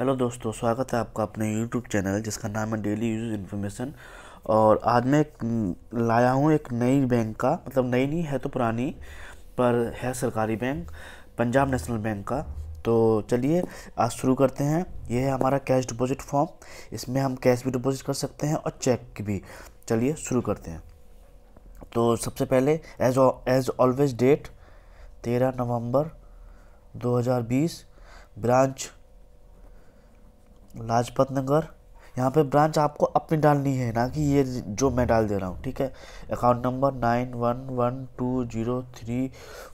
hello दोस्तों स्वागत है आपका अपने यूट्यूब चैनल जिसका नाम है डेली यूज इन्फॉर्मेशन और आज मैं एक लाया हूँ एक नई बैंक का मतलब नई नहीं है तो पुरानी पर है सरकारी बैंक पंजाब नेशनल बैंक का तो चलिए आज शुरू करते हैं यह है हमारा कैश डिपॉजिट फॉर्म इसमें हम कैश भी डिपॉजिट कर सकते हैं और चेक भी चलिए शुरू करते हैं तो सबसे पहले एज एज ऑलवेज डेट तेरह नवंबर 2020 ब्रांच लाजपत नगर यहाँ पे ब्रांच आपको अपनी डालनी है ना कि ये जो मैं डाल दे रहा हूँ ठीक है account number nine one one two zero three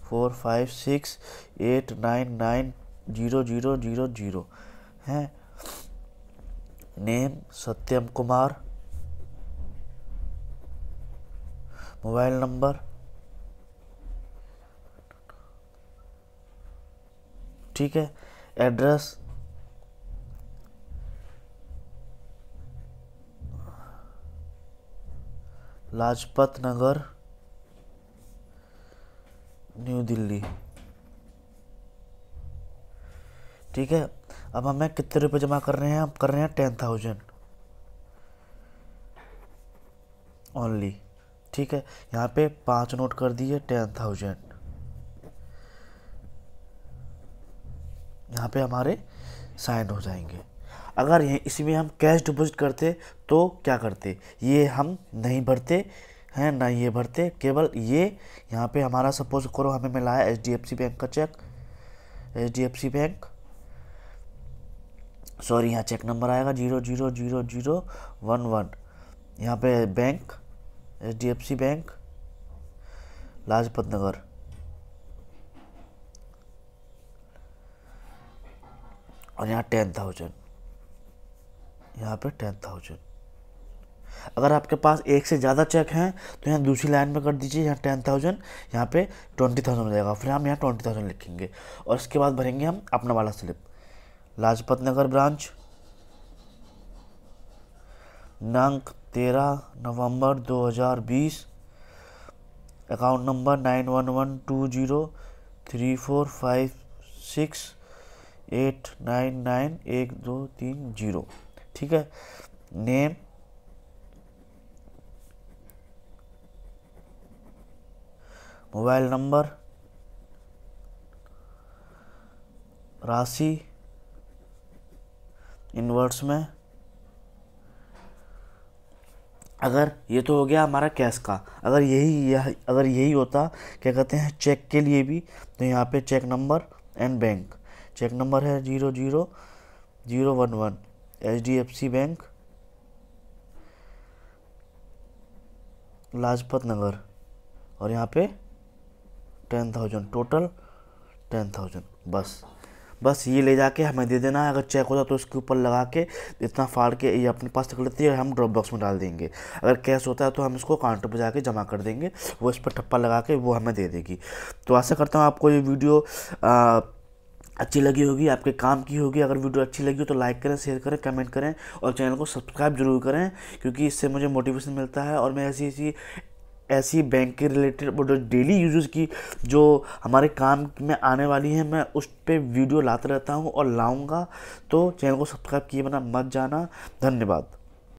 four five six eight nine nine zero zero zero zero हैं name Satyam Kumar mobile number ठीक है एड्रेस लाजपत नगर न्यू दिल्ली ठीक है अब हमें कितने रुपए जमा कर रहे हैं हम कर रहे हैं टेन थाउजेंड ओनली ठीक है यहाँ पे पांच नोट कर दिए टेन थाउजेंड यहाँ पे हमारे साइन हो जाएंगे अगर ये इसमें हम कैश डिपॉजिट करते तो क्या करते ये हम नहीं भरते हैं ना ये भरते केवल ये यहाँ पे हमारा सपोज करो हमें मिला है एच बैंक का चेक एच बैंक सॉरी यहाँ चेक नंबर आएगा zero zero zero zero one one यहाँ पे bank H bank Lajpat Nagar और यहाँ टेन थाउजेंड यहाँ पर टेन थाउजेंड अगर आपके पास एक से ज़्यादा चेक हैं तो यहाँ दूसरी लाइन में कर दीजिए यहाँ टेन थाउजेंड यहाँ पे ट्वेंटी थाउजेंड हो जाएगा फिर हम यहाँ ट्वेंटी थाउजेंड लिखेंगे और इसके बाद भरेंगे हम अपना वाला स्लिप लाजपत नगर ब्रांच दिनांक तेरह नवंबर बीस account number nine one one two zero three four five six eight nine nine एक दो तीन जीरो ठीक है नेम मोबाइल नंबर राशि इनवर्ट्स में अगर ये तो हो गया हमारा कैश का अगर यही यह अगर यही होता क्या कहते हैं चेक के लिए भी तो यहाँ पे cheque number and bank cheque number है zero zero zero one one H D F C bank Lajpat Nagar और यहाँ पे ten thousand total ten thousand बस बस ये ले जाके हमें दे देना है अगर चेक होता तो उसके ऊपर लगा के इतना फाड़ के ये अपने पास रख लेती है हम ड्रॉप बॉक्स में डाल देंगे अगर कैश होता है तो हम इसको काउंटर पर जाके जमा कर देंगे वो इस पर ठप्पा लगा के वो हमें दे देगी तो आशा करता हूँ आपको ये वीडियो आ, अच्छी लगी होगी आपके काम की होगी अगर वीडियो अच्छी लगी हो तो लाइक करें शेयर करें कमेंट करें और चैनल को सब्सक्राइब जरूर करें क्योंकि इससे मुझे मोटिवेशन मिलता है और मैं ऐसी ऐसी ऐसी बैंक के रिलेटेड जो डेली यूजेस की जो हमारे काम में आने वाली है मैं उस पर वीडियो लाता रहता हूँ और लाऊँगा तो चैनल को सब्सक्राइब किए बना मत जाना धन्यवाद